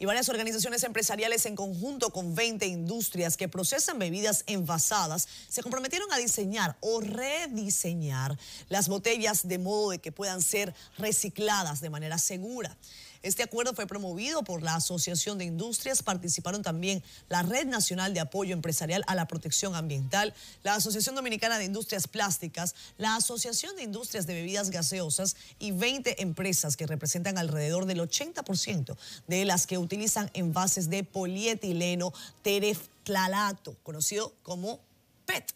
Y varias organizaciones empresariales en conjunto con 20 industrias que procesan bebidas envasadas se comprometieron a diseñar o rediseñar las botellas de modo de que puedan ser recicladas de manera segura. Este acuerdo fue promovido por la Asociación de Industrias, participaron también la Red Nacional de Apoyo Empresarial a la Protección Ambiental, la Asociación Dominicana de Industrias Plásticas, la Asociación de Industrias de Bebidas Gaseosas y 20 empresas que representan alrededor del 80% de las que utilizan envases de polietileno tereflalato, conocido como PET.